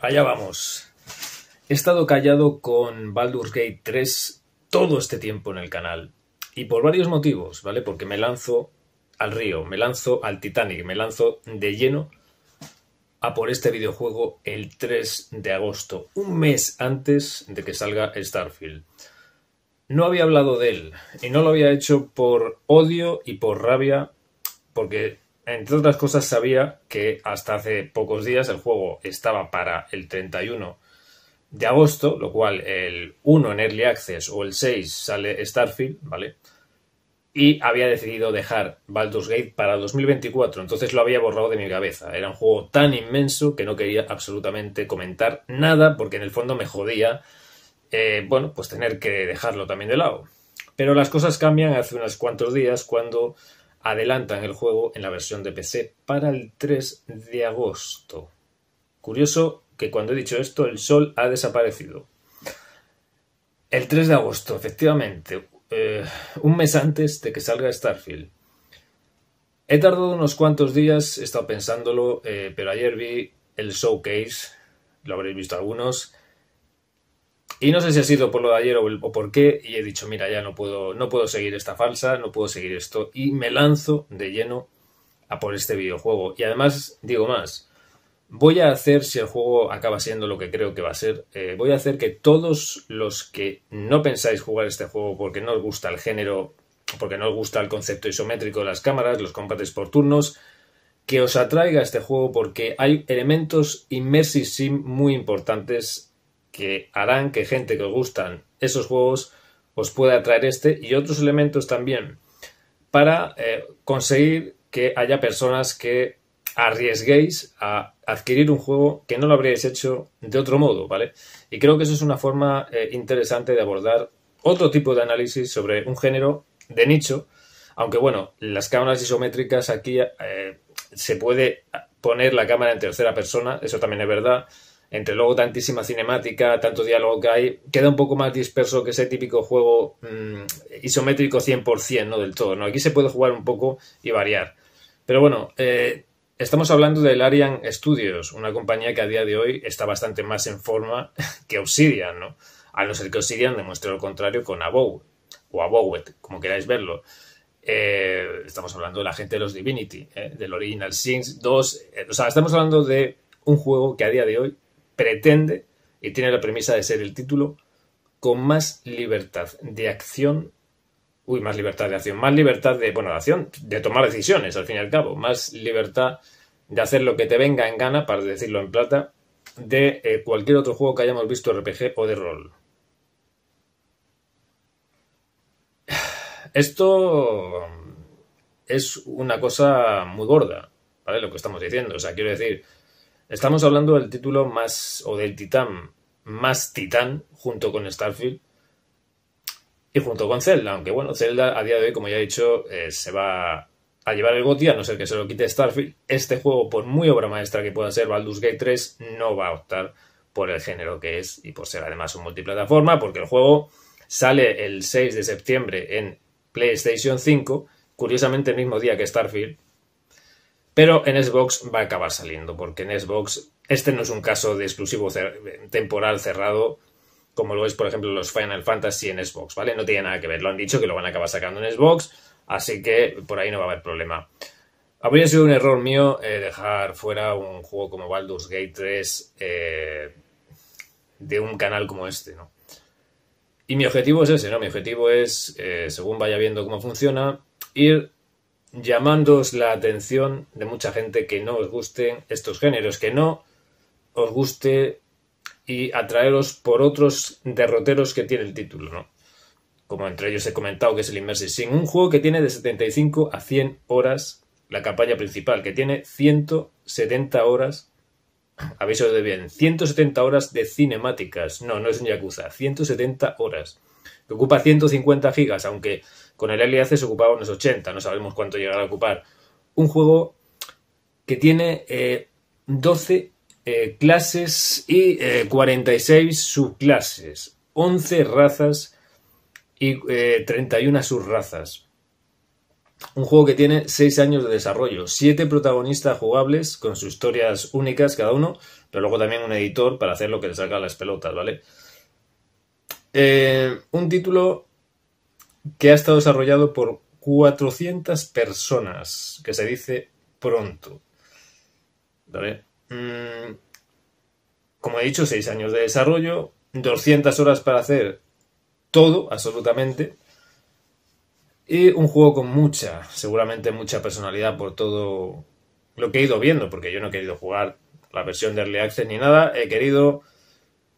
allá vamos. He estado callado con Baldur's Gate 3 todo este tiempo en el canal. Y por varios motivos, ¿vale? Porque me lanzo al río, me lanzo al Titanic, me lanzo de lleno a por este videojuego el 3 de agosto, un mes antes de que salga Starfield. No había hablado de él y no lo había hecho por odio y por rabia, porque entre otras cosas, sabía que hasta hace pocos días el juego estaba para el 31 de agosto, lo cual el 1 en Early Access o el 6 sale Starfield, ¿vale? Y había decidido dejar Baldur's Gate para 2024, entonces lo había borrado de mi cabeza. Era un juego tan inmenso que no quería absolutamente comentar nada porque en el fondo me jodía, eh, bueno, pues tener que dejarlo también de lado. Pero las cosas cambian hace unos cuantos días cuando adelantan el juego en la versión de PC para el 3 de agosto. Curioso que cuando he dicho esto el sol ha desaparecido. El 3 de agosto, efectivamente, eh, un mes antes de que salga Starfield. He tardado unos cuantos días, he estado pensándolo, eh, pero ayer vi el showcase, lo habréis visto algunos, y no sé si ha sido por lo de ayer o, por qué, y he dicho, mira, ya no puedo, no puedo seguir esta falsa, no puedo seguir esto, y me lanzo de lleno a por este videojuego. Y además, digo más, voy a hacer, si el juego acaba siendo lo que creo que va a ser, eh, voy a hacer que todos los que no pensáis jugar este juego porque no os gusta el género, porque no os gusta el concepto isométrico de las cámaras, los combates por turnos, que os atraiga este juego porque hay elementos inmersivos muy importantes que harán que gente que os gustan esos juegos os pueda atraer este y otros elementos también para eh, conseguir que haya personas que arriesguéis a adquirir un juego que no lo habríais hecho de otro modo, ¿vale? Y creo que eso es una forma eh, interesante de abordar otro tipo de análisis sobre un género de nicho, aunque bueno, las cámaras isométricas aquí eh, se puede poner la cámara en tercera persona, eso también es verdad, entre luego tantísima cinemática, tanto diálogo que hay, queda un poco más disperso que ese típico juego mm, isométrico 100%, ¿no? Del todo, ¿no? Aquí se puede jugar un poco y variar. Pero bueno, eh, estamos hablando del Arian Studios, una compañía que a día de hoy está bastante más en forma que Obsidian, ¿no? A no ser que Obsidian demuestre lo contrario con Avow. o Abowet, como queráis verlo. Eh, estamos hablando de la gente de los Divinity, ¿eh? del Original Sins 2. o sea, estamos hablando de un juego que a día de hoy pretende y tiene la premisa de ser el título con más libertad de acción. Uy, más libertad de acción, más libertad de, bueno, de acción, de tomar decisiones, al fin y al cabo, más libertad de hacer lo que te venga en gana, para decirlo en plata, de eh, cualquier otro juego que hayamos visto RPG o de rol. Esto mm, es una cosa muy gorda, ¿vale? Lo que estamos diciendo. O sea, quiero decir, Estamos hablando del título más, o del titán más titán, junto con Starfield y junto con Zelda. Aunque bueno, Zelda a día de hoy, como ya he dicho, eh, se va a llevar el goti, a no ser que se lo quite Starfield. Este juego, por muy obra maestra que pueda ser Baldur's Gate 3, no va a optar por el género que es y por ser además un multiplataforma, porque el juego sale el 6 de septiembre en PlayStation 5, curiosamente el mismo día que Starfield, pero en Xbox va a acabar saliendo, porque en Xbox este no es un caso de exclusivo temporal cerrado, como lo es, por ejemplo, los Final Fantasy en Xbox, ¿vale? No tiene nada que ver, lo han dicho que lo van a acabar sacando en Xbox, así que por ahí no va a haber problema. Habría sido un error mío eh, dejar fuera un juego como Baldur's Gate 3 eh, de un canal como este, ¿no? Y mi objetivo es ese, ¿no? Mi objetivo es, eh, según vaya viendo cómo funciona, ir llamándoos la atención de mucha gente que no os gusten estos géneros, que no os guste y atraeros por otros derroteros que tiene el título, ¿no? Como entre ellos he comentado que es el Immersive sin un juego que tiene de 75 a 100 horas la campaña principal, que tiene 170 horas, habéis de bien, 170 horas de cinemáticas, no, no es un Yakuza, 170 horas, que ocupa 150 gigas, aunque con el Early se ocupaba unos 80, no sabemos cuánto llegará a ocupar. Un juego que tiene 12 eh, eh, clases y 46 eh, subclases, 11 razas y 31 subrazas. Un juego que tiene 6 años de desarrollo, 7 protagonistas jugables con sus historias únicas cada uno, pero luego también un editor para hacer lo que le salga las pelotas, ¿vale? un título que ha estado desarrollado por 400 personas, que se dice pronto. ¿Vale? Mm, como he dicho, 6 años de desarrollo, 200 horas para hacer todo, absolutamente. Y un juego con mucha, seguramente mucha personalidad por todo lo que he ido viendo, porque yo no he querido jugar la versión de Early Access ni nada, he querido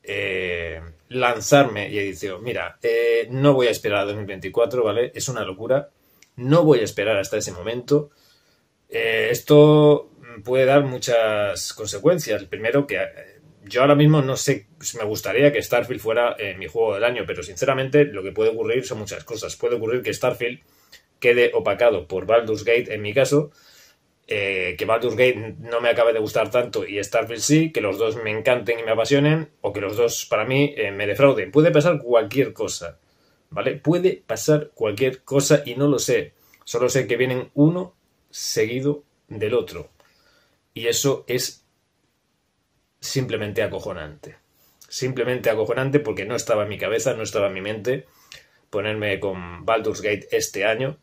eh, lanzarme y dicho, mira, eh, no voy a esperar a 2024, ¿vale? Es una locura. No voy a esperar hasta ese momento. Eh, esto puede dar muchas consecuencias. Primero, que eh, yo ahora mismo no sé, me gustaría que Starfield fuera mi juego del año, pero sinceramente lo que puede ocurrir son muchas cosas. Puede ocurrir que Starfield quede opacado por Baldur's Gate, en mi caso, eh, que Baldur's Gate no me acabe de gustar tanto y Starfield sí, que los dos me encanten y me apasionen, o que los dos para mí eh, me defrauden. Puede pasar cualquier cosa, ¿vale? Puede pasar cualquier cosa y no lo sé. Solo sé que vienen uno seguido del otro. Y eso es simplemente acojonante. Simplemente acojonante porque no estaba en mi cabeza, no estaba en mi mente ponerme con Baldur's Gate este año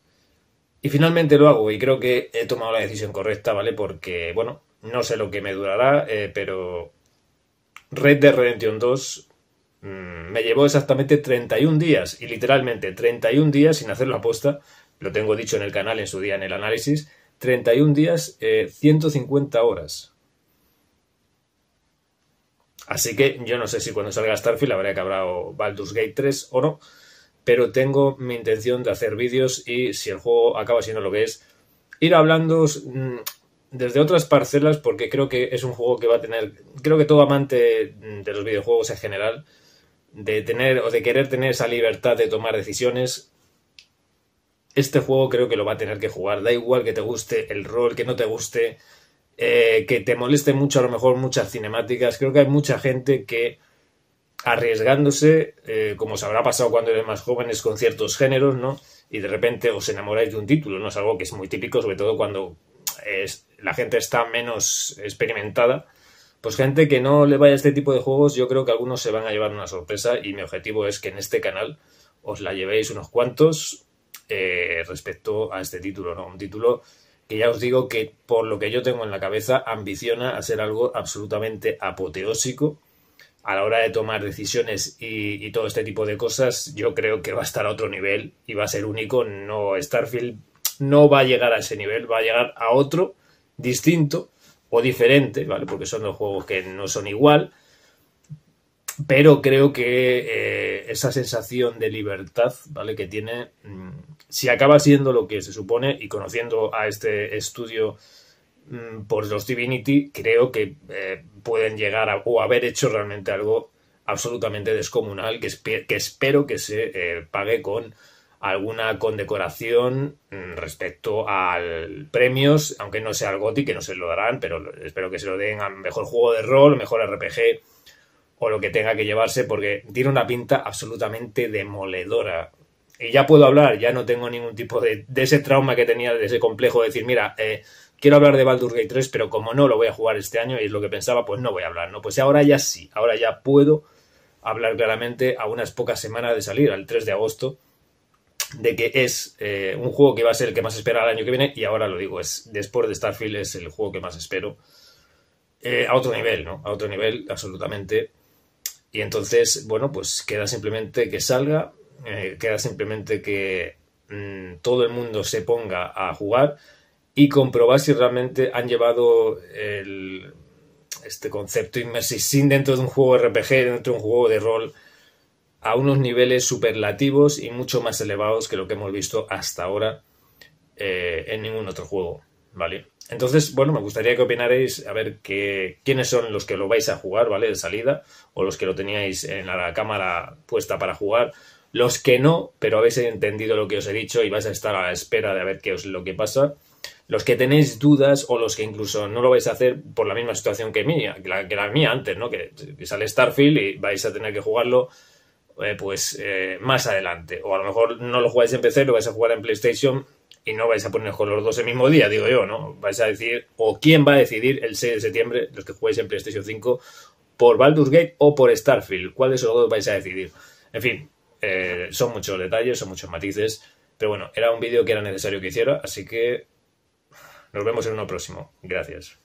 y finalmente lo hago y creo que he tomado la decisión correcta, ¿vale? Porque, bueno, no sé lo que me durará, eh, pero Red Dead Redemption 2 mm, me llevó exactamente 31 días y literalmente 31 días sin hacer la apuesta, lo tengo dicho en el canal en su día en el análisis, 31 días, 150 eh, horas. Así que yo no sé si cuando salga Starfield habría que Baldur's Gate 3 o no pero tengo mi intención de hacer vídeos y si el juego acaba siendo lo que es, ir hablando mm, desde otras parcelas porque creo que es un juego que va a tener, creo que todo amante mm, de los videojuegos en general, de tener o de querer tener esa libertad de tomar decisiones, este juego creo que lo va a tener que jugar. Da igual que te guste el rol, que no te guste, eh, que te moleste mucho a lo mejor muchas cinemáticas. Creo que hay mucha gente que arriesgándose, eh, como os habrá pasado cuando eres más jóvenes con ciertos géneros, ¿no? Y de repente os enamoráis de un título, ¿no? Es algo que es muy típico, sobre todo cuando es, la gente está menos experimentada. Pues gente que no le vaya a este tipo de juegos, yo creo que algunos se van a llevar una sorpresa y mi objetivo es que en este canal os la llevéis unos cuantos eh, respecto a este título, ¿no? Un título que ya os digo que por lo que yo tengo en la cabeza ambiciona a ser algo absolutamente apoteósico a la hora de tomar decisiones y, todo este tipo de cosas, yo creo que va a estar a otro nivel y va a ser único. No, Starfield no va a llegar a ese nivel, va a llegar a otro distinto o diferente, ¿vale? Porque son dos juegos que no son igual. Pero creo que eh, esa sensación de libertad, ¿vale? Que tiene, mm, si acaba siendo lo que se supone y conociendo a este estudio Mm, por los Divinity creo que eh, pueden llegar a, o haber hecho realmente algo absolutamente descomunal que, espero que se eh, pague con alguna condecoración mm, respecto al premios, aunque no sea el Gothic, que no se lo darán, pero espero que se lo den a mejor juego de rol, mejor RPG o lo que tenga que llevarse, porque tiene una pinta absolutamente demoledora y ya puedo hablar, ya no tengo ningún tipo de, ese trauma que tenía, de ese complejo de decir, mira, eh, quiero hablar de Baldur's Gate 3, pero como no lo voy a jugar este año y es lo que pensaba, pues no voy a hablar, ¿no? Pues ahora ya sí, ahora ya puedo hablar claramente a unas pocas semanas de salir, al 3 de agosto, de que es eh, un juego que va a ser el que más espera el año que viene y ahora lo digo, es después de Starfield es el juego que más espero. Eh, a otro nivel, ¿no? A otro nivel, absolutamente. Y entonces, bueno, pues queda simplemente que salga, eh, Queda simplemente que mm, todo el mundo se ponga a jugar y comprobar si realmente han llevado este concepto inmersión dentro de un juego RPG, dentro de un juego de rol, a unos niveles superlativos y mucho más elevados que lo que hemos visto hasta ahora eh, en ningún otro juego, ¿vale? Entonces, bueno, me gustaría que opinaréis a ver que, quiénes son los que lo vais a jugar, ¿vale? De salida, o los que lo teníais en la cámara puesta para jugar, los que no, pero habéis entendido lo que os he dicho y vais a estar a la espera de ver qué es lo que pasa. Los que tenéis dudas o los que incluso no lo vais a hacer por la misma situación que mía, que la, que mía antes, ¿no? Que, sale Starfield y vais a tener que jugarlo eh, pues eh, más adelante. O a lo mejor no lo jugáis en PC, lo vais a jugar en PlayStation y no vais a poner con los dos el mismo día, digo yo, ¿no? Vais a decir, o quién va a decidir el 6 de septiembre, los que jugáis en PlayStation 5, por Baldur's Gate o por Starfield. ¿Cuál de esos dos vais a decidir? En fin, eh, son muchos detalles, son muchos matices, pero bueno, era un vídeo que era necesario que hiciera, así que nos vemos en uno próximo. Gracias.